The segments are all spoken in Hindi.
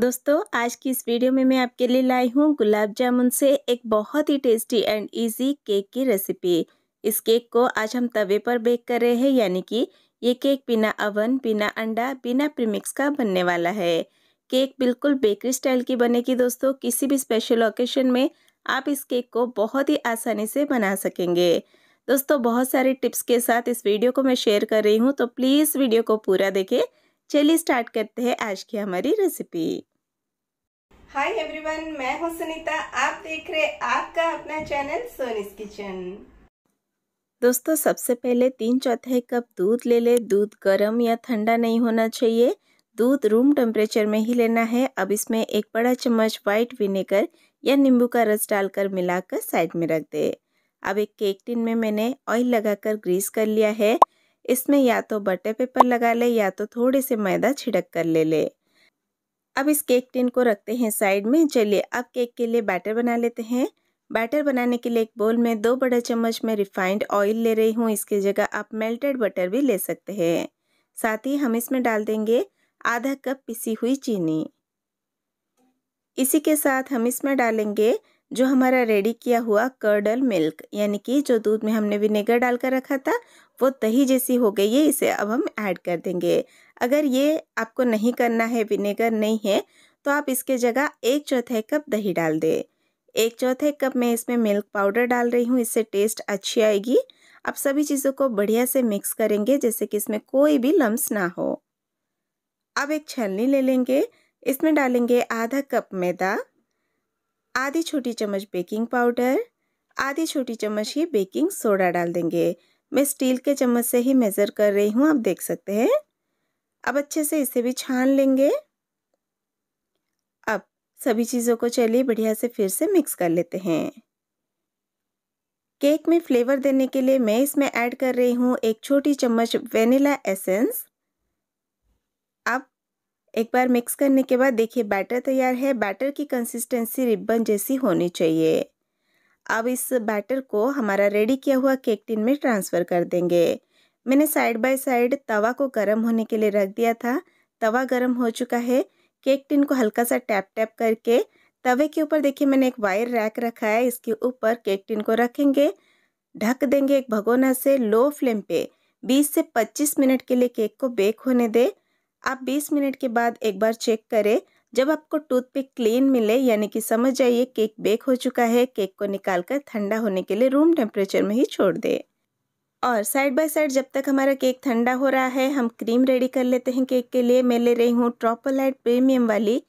दोस्तों आज की इस वीडियो में मैं आपके लिए लाई हूँ गुलाब जामुन से एक बहुत ही टेस्टी एंड इजी केक की रेसिपी इस केक को आज हम तवे पर बेक कर रहे हैं यानी कि ये केक बिना अवन बिना अंडा बिना प्रीमिक्स का बनने वाला है केक बिल्कुल बेकरी स्टाइल की बनेगी दोस्तों किसी भी स्पेशल ओकेशन में आप इस केक को बहुत ही आसानी से बना सकेंगे दोस्तों बहुत सारे टिप्स के साथ इस वीडियो को मैं शेयर कर रही हूँ तो प्लीज़ वीडियो को पूरा देखें चलिए स्टार्ट करते हैं आज की हमारी रेसिपी हाय एवरीवन मैं हूं सुनीता आप देख रहे आपका अपना चैनल सोनिस किचन दोस्तों सबसे पहले तीन चौथाई कप दूध ले ले दूध गर्म या ठंडा नहीं होना चाहिए दूध रूम टेम्परेचर में ही लेना है अब इसमें एक बड़ा चम्मच व्हाइट विनेगर या नींबू का रस डालकर मिलाकर साइड में रख दे अब एक केक टिन में मैंने ऑयल लगाकर ग्रीस कर लिया है इसमें या तो बटर पेपर लगा ले या तो थोड़े से मैदा छिड़क कर ले ले अब इस केक टिन को रखते हैं साइड में चलिए अब केक के लिए बैटर बना लेते हैं बैटर बनाने के लिए एक बोल में दो बड़े चम्मच में रिफाइंड ऑयल ले रही हूँ इसकी जगह आप मेल्टेड बटर भी ले सकते हैं साथ ही हम इसमें डाल देंगे आधा कप पिसी हुई चीनी इसी के साथ हम इसमें डालेंगे जो हमारा रेडी किया हुआ कर्डल मिल्क यानी कि जो दूध में हमने विनेगर डालकर रखा था वो दही जैसी हो गई है इसे अब हम ऐड कर देंगे अगर ये आपको नहीं करना है विनेगर नहीं है तो आप इसके जगह एक चौथाई कप दही डाल दें एक चौथाई कप मैं इसमें मिल्क पाउडर डाल रही हूँ इससे टेस्ट अच्छी आएगी आप सभी चीज़ों को बढ़िया से मिक्स करेंगे जैसे कि इसमें कोई भी लम्स ना हो अब एक छलनी ले लेंगे इसमें डालेंगे आधा कप मैदा आधी छोटी चम्मच बेकिंग पाउडर आधी छोटी चम्मच ही बेकिंग सोडा डाल देंगे मैं स्टील के चम्मच से ही मेज़र कर रही हूँ आप देख सकते हैं अब अच्छे से इसे भी छान लेंगे अब सभी चीज़ों को चलिए बढ़िया से फिर से मिक्स कर लेते हैं केक में फ्लेवर देने के लिए मैं इसमें ऐड कर रही हूँ एक छोटी चम्मच वेनिला एसेंस एक बार मिक्स करने के बाद देखिए बैटर तैयार है बैटर की कंसिस्टेंसी रिबन जैसी होनी चाहिए अब इस बैटर को हमारा रेडी किया हुआ केक टिन में ट्रांसफ़र कर देंगे मैंने साइड बाय साइड तवा को गर्म होने के लिए रख दिया था तवा गर्म हो चुका है केक टिन को हल्का सा टैप टैप करके तवे के ऊपर देखिए मैंने एक वायर रैक रखा है इसके ऊपर केक टिन को रखेंगे ढक देंगे एक भगोना से लो फ्लेम पे 20 से 25 मिनट के लिए केक को बेक होने दें आप 20 मिनट के बाद एक बार चेक करें जब आपको टूथपिक क्लीन मिले यानी कि समझ जाइए केक बेक हो चुका है केक को निकाल कर ठंडा होने के लिए रूम टेम्परेचर में ही छोड़ दें और साइड बाय साइड जब तक हमारा केक ठंडा हो रहा है हम क्रीम रेडी कर लेते हैं केक के लिए मैं ले रही हूँ ट्रॉपोलाइट प्रीमियम वाली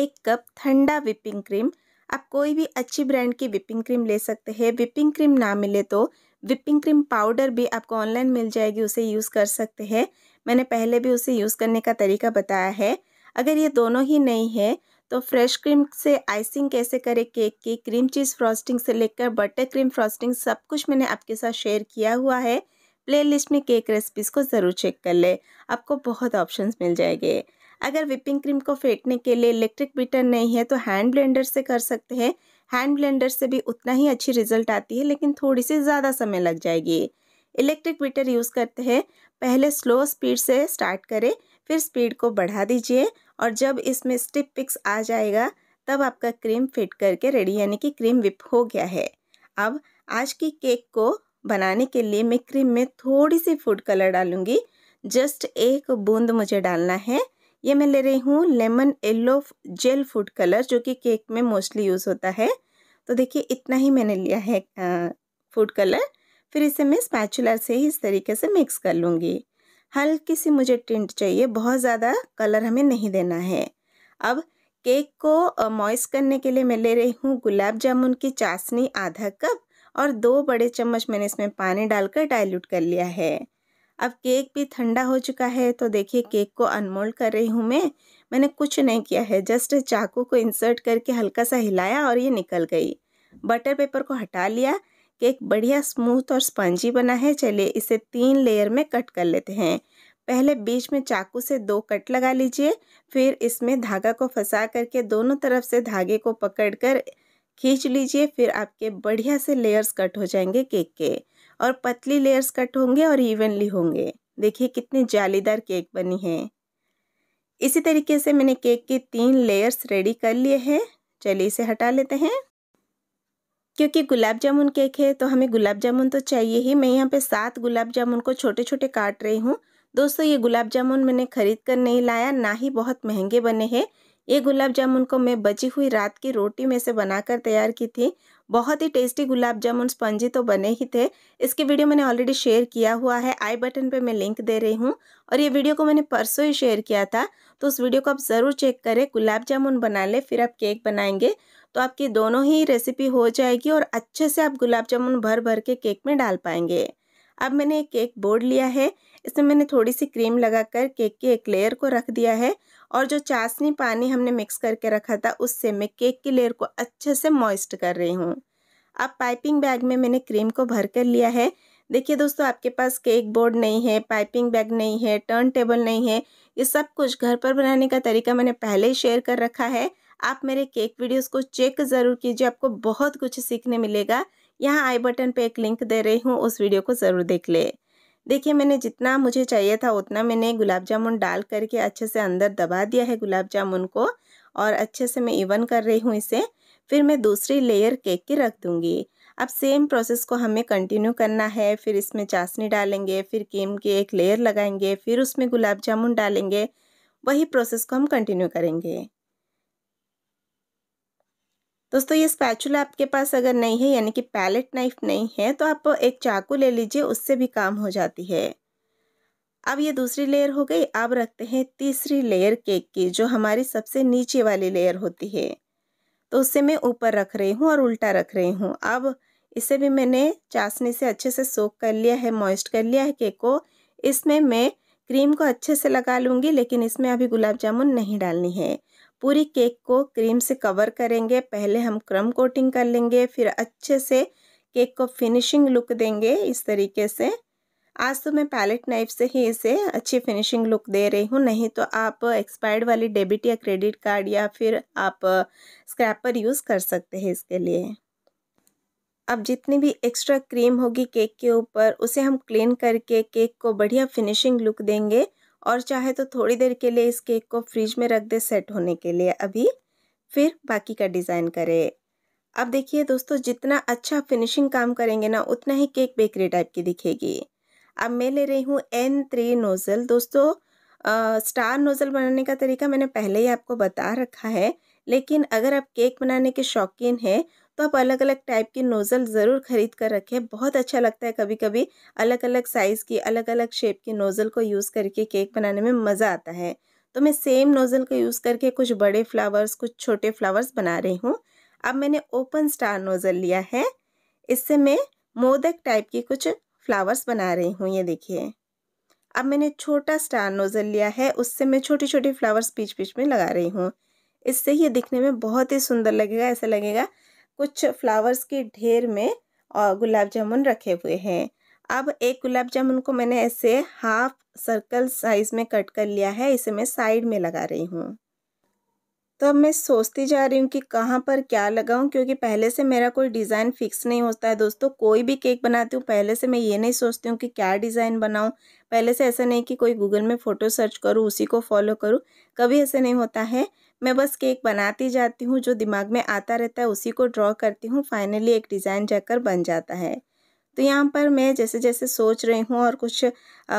एक कप ठंडा विपिंग क्रीम आप कोई भी अच्छी ब्रांड की विपिंग क्रीम ले सकते हैं विपिंग क्रीम ना मिले तो विपिंग क्रीम पाउडर भी आपको ऑनलाइन मिल जाएगी उसे यूज़ कर सकते हैं मैंने पहले भी उसे यूज़ करने का तरीका बताया है अगर ये दोनों ही नहीं है तो फ्रेश क्रीम से आइसिंग कैसे करें केक की क्रीम चीज़ फ्रॉस्टिंग से लेकर बटर क्रीम फ्रॉस्टिंग सब कुछ मैंने आपके साथ शेयर किया हुआ है प्लेलिस्ट में केक रेसिपीज़ को ज़रूर चेक कर ले आपको बहुत ऑप्शंस मिल जाएंगे अगर विपिंग क्रीम को फेंटने के लिए इलेक्ट्रिक बीटर नहीं है तो हैंड ब्लेंडर से कर सकते हैं हैंड ब्लेंडर से भी उतना ही अच्छी रिजल्ट आती है लेकिन थोड़ी सी ज़्यादा समय लग जाएगी इलेक्ट्रिक मीटर यूज़ करते हैं पहले स्लो स्पीड से स्टार्ट करें फिर स्पीड को बढ़ा दीजिए और जब इसमें स्टिप पिक्स आ जाएगा तब आपका क्रीम फिट करके रेडी यानी कि क्रीम विप हो गया है अब आज की केक को बनाने के लिए मैं क्रीम में थोड़ी सी फूड कलर डालूंगी जस्ट एक बूंद मुझे डालना है ये मैं ले रही हूँ lemon yellow gel food colour जो कि केक में मोस्टली यूज़ होता है तो देखिए इतना ही मैंने लिया है फूड कलर फिर इसे मैं स्पैचुलर से ही इस तरीके से मिक्स कर लूँगी हल्की सी मुझे टिंट चाहिए बहुत ज़्यादा कलर हमें नहीं देना है अब केक को मॉइस करने के लिए मैं ले रही हूँ गुलाब जामुन की चाशनी आधा कप और दो बड़े चम्मच मैंने इसमें पानी डालकर डाइल्यूट कर लिया है अब केक भी ठंडा हो चुका है तो देखिए केक को अनमोल्ड कर रही हूँ मैं मैंने कुछ नहीं किया है जस्ट चाकू को इंसर्ट करके हल्का सा हिलाया और ये निकल गई बटर पेपर को हटा लिया केक बढ़िया स्मूथ और स्पंजी बना है चलिए इसे तीन लेयर में कट कर लेते हैं पहले बीच में चाकू से दो कट लगा लीजिए फिर इसमें धागा को फंसा करके दोनों तरफ से धागे को पकड़कर खींच लीजिए फिर आपके बढ़िया से लेयर्स कट हो जाएंगे केक के और पतली लेयर्स कट होंगे और इवनली होंगे देखिए कितनी जालीदार केक बनी है इसी तरीके से मैंने केक के तीन लेयर्स रेडी कर लिए हैं चलिए इसे हटा लेते हैं क्योंकि गुलाब जामुन केक है तो हमें गुलाब जामुन तो चाहिए ही मैं यहाँ पे सात गुलाब जामुन को छोटे छोटे काट रही हूँ दोस्तों ये गुलाब जामुन मैंने खरीद कर नहीं लाया ना ही बहुत महंगे बने हैं ये गुलाब जामुन को मैं बची हुई रात की रोटी में से बनाकर तैयार की थी बहुत ही टेस्टी गुलाब जामुन स्पंजी तो बने ही थे इसकी वीडियो मैंने ऑलरेडी शेयर किया हुआ है आई बटन पे मैं लिंक दे रही हूँ और ये वीडियो को मैंने परसों ही शेयर किया था तो उस वीडियो को आप ज़रूर चेक करें गुलाब जामुन बना ले फिर आप केक बनाएंगे तो आपकी दोनों ही रेसिपी हो जाएगी और अच्छे से आप गुलाब जामुन भर भर के केक में डाल पाएंगे अब मैंने एक केक बोर्ड लिया है इसमें मैंने थोड़ी सी क्रीम लगाकर केक के एक लेयर को रख दिया है और जो चाशनी पानी हमने मिक्स करके रखा था उससे मैं केक की लेयर को अच्छे से मॉइस्ट कर रही हूँ अब पाइपिंग बैग में मैंने क्रीम को भर कर लिया है देखिए दोस्तों आपके पास केक बोर्ड नहीं है पाइपिंग बैग नहीं है टर्न टेबल नहीं है ये सब कुछ घर पर बनाने का तरीका मैंने पहले ही शेयर कर रखा है आप मेरे केक वीडियोस को चेक ज़रूर कीजिए आपको बहुत कुछ सीखने मिलेगा यहाँ आई बटन पे एक लिंक दे रही हूँ उस वीडियो को ज़रूर देख ले देखिए मैंने जितना मुझे चाहिए था उतना मैंने गुलाब जामुन डाल करके अच्छे से अंदर दबा दिया है गुलाब जामुन को और अच्छे से मैं इवन कर रही हूँ इसे फिर मैं दूसरी लेयर केक की रख दूँगी अब सेम प्रोसेस को हमें कंटिन्यू करना है फिर इसमें चाशनी डालेंगे फिर केम की एक लेयर लगाएंगे फिर उसमें गुलाब जामुन डालेंगे वही प्रोसेस को हम कंटिन्यू करेंगे दोस्तों ये स्पैचुला आपके पास अगर नहीं है यानी कि पैलेट नाइफ नहीं है तो आप एक चाकू ले लीजिए उससे भी काम हो जाती है अब ये दूसरी लेयर हो गई अब रखते हैं तीसरी लेयर केक की जो हमारी सबसे नीचे वाली लेयर होती है तो उससे मैं ऊपर रख रही हूँ और उल्टा रख रही हूँ अब इसे भी मैंने चाशनी से अच्छे से सोख कर लिया है मॉइस्ट कर लिया है केक को इसमें मैं क्रीम को अच्छे से लगा लूँगी लेकिन इसमें अभी गुलाब जामुन नहीं डालनी है पूरी केक को क्रीम से कवर करेंगे पहले हम क्रम कोटिंग कर लेंगे फिर अच्छे से केक को फिनिशिंग लुक देंगे इस तरीके से आज तो मैं पैलेट नाइफ से ही इसे अच्छी फिनिशिंग लुक दे रही हूँ नहीं तो आप एक्सपायर्ड वाली डेबिट या क्रेडिट कार्ड या फिर आप स्क्रैपर यूज़ कर सकते हैं इसके लिए अब जितनी भी एक्स्ट्रा क्रीम होगी केक के ऊपर उसे हम क्लीन करके केक को बढ़िया फिनिशिंग लुक देंगे और चाहे तो थोड़ी देर के लिए इस केक को फ्रिज में रख दे सेट होने के लिए अभी फिर बाकी का डिज़ाइन करें अब देखिए दोस्तों जितना अच्छा फिनिशिंग काम करेंगे ना उतना ही केक बेकरी टाइप की दिखेगी अब मैं ले रही हूँ एन थ्री नोज़ल दोस्तों आ, स्टार नोज़ल बनाने का तरीका मैंने पहले ही आपको बता रखा है लेकिन अगर आप केक बनाने के शौकीन हैं तो आप अलग अलग टाइप की नोज़ल ज़रूर खरीद कर रखें बहुत अच्छा लगता है कभी कभी अलग अलग साइज़ की अलग अलग शेप की नोज़ल को यूज़ करके केक बनाने में मज़ा आता है तो मैं सेम नोज़ल का यूज़ करके कुछ बड़े फ्लावर्स कुछ छोटे फ्लावर्स बना रही हूँ अब मैंने ओपन स्टार नोज़ल लिया है इससे मैं मोदक टाइप के कुछ फ्लावर्स बना रही हूँ ये देखिए अब मैंने छोटा स्टार नोज़ल लिया है उससे मैं छोटे छोटे फ्लावर्स बीच बीच में लगा रही हूँ इससे ये दिखने में बहुत ही सुंदर लगेगा ऐसा लगेगा कुछ फ्लावर्स के ढेर में गुलाब जामुन रखे हुए हैं अब एक गुलाब जामुन को मैंने ऐसे हाफ सर्कल साइज़ में कट कर लिया है इसे मैं साइड में लगा रही हूँ तो अब मैं सोचती जा रही हूँ कि कहाँ पर क्या लगाऊँ क्योंकि पहले से मेरा कोई डिज़ाइन फिक्स नहीं होता है दोस्तों कोई भी केक बनाती हूँ पहले से मैं ये नहीं सोचती हूँ कि क्या डिज़ाइन बनाऊँ पहले से ऐसा नहीं कि कोई गूगल में फ़ोटो सर्च करूँ उसी को फॉलो करूँ कभी ऐसा नहीं होता है मैं बस केक बनाती जाती हूँ जो दिमाग में आता रहता है उसी को ड्रॉ करती हूँ फाइनली एक डिज़ाइन जाकर बन जाता है तो यहाँ पर मैं जैसे जैसे सोच रही हूँ और कुछ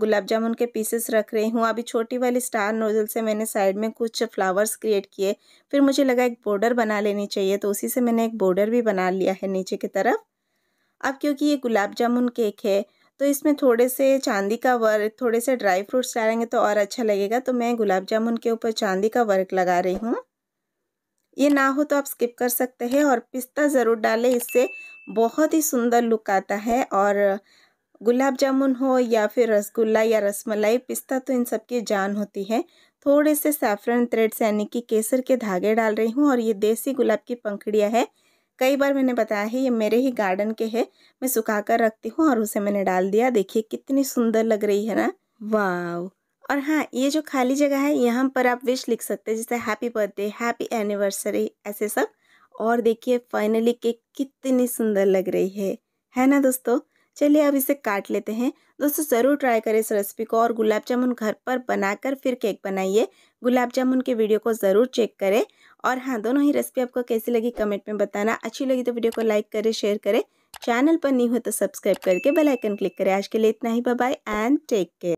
गुलाब जामुन के पीसेस रख रही हूँ अभी छोटी वाली स्टार नोजल से मैंने साइड में कुछ फ्लावर्स क्रिएट किए फिर मुझे लगा एक बॉर्डर बना लेनी चाहिए तो उसी से मैंने एक बॉर्डर भी बना लिया है नीचे की तरफ अब क्योंकि ये गुलाब जामुन केक है तो इसमें थोड़े से चांदी का वर्क थोड़े से ड्राई फ्रूट्स डालेंगे तो और अच्छा लगेगा तो मैं गुलाब जामुन के ऊपर चांदी का वर्क लगा रही हूँ ये ना हो तो आप स्किप कर सकते हैं और पिस्ता ज़रूर डालें इससे बहुत ही सुंदर लुक आता है और गुलाब जामुन हो या फिर रसगुल्ला या रसमलाई पिस्ता तो इन सब की जान होती है थोड़े से सैफरन थ्रेड्स यानी कि केसर के धागे डाल रही हूँ और ये देसी गुलाब की पंखड़ियाँ है कई बार मैंने बताया है ये मेरे ही गार्डन के है मैं सुखा कर रखती हूँ और उसे मैंने डाल दिया देखिए कितनी सुंदर लग रही है ना वाव और हाँ ये जो खाली जगह है यहाँ पर आप विश लिख सकते हैं जैसे हैप्पी बर्थडे हैप्पी एनिवर्सरी ऐसे सब और देखिए फाइनली केक कितनी सुंदर लग रही है है ना दोस्तों चलिए अब इसे काट लेते हैं दोस्तों ज़रूर ट्राई करें इस रेसिपी को और गुलाब जामुन घर पर बनाकर फिर केक बनाइए गुलाब जामुन के वीडियो को ज़रूर चेक करें और हाँ दोनों ही रेसिपी आपको कैसी लगी कमेंट में बताना अच्छी लगी तो वीडियो को लाइक करें शेयर करें चैनल पर नहीं हो तो सब्सक्राइब करके बेल आइकन क्लिक करें आज के लिए इतना ही बाय एंड टेक केयर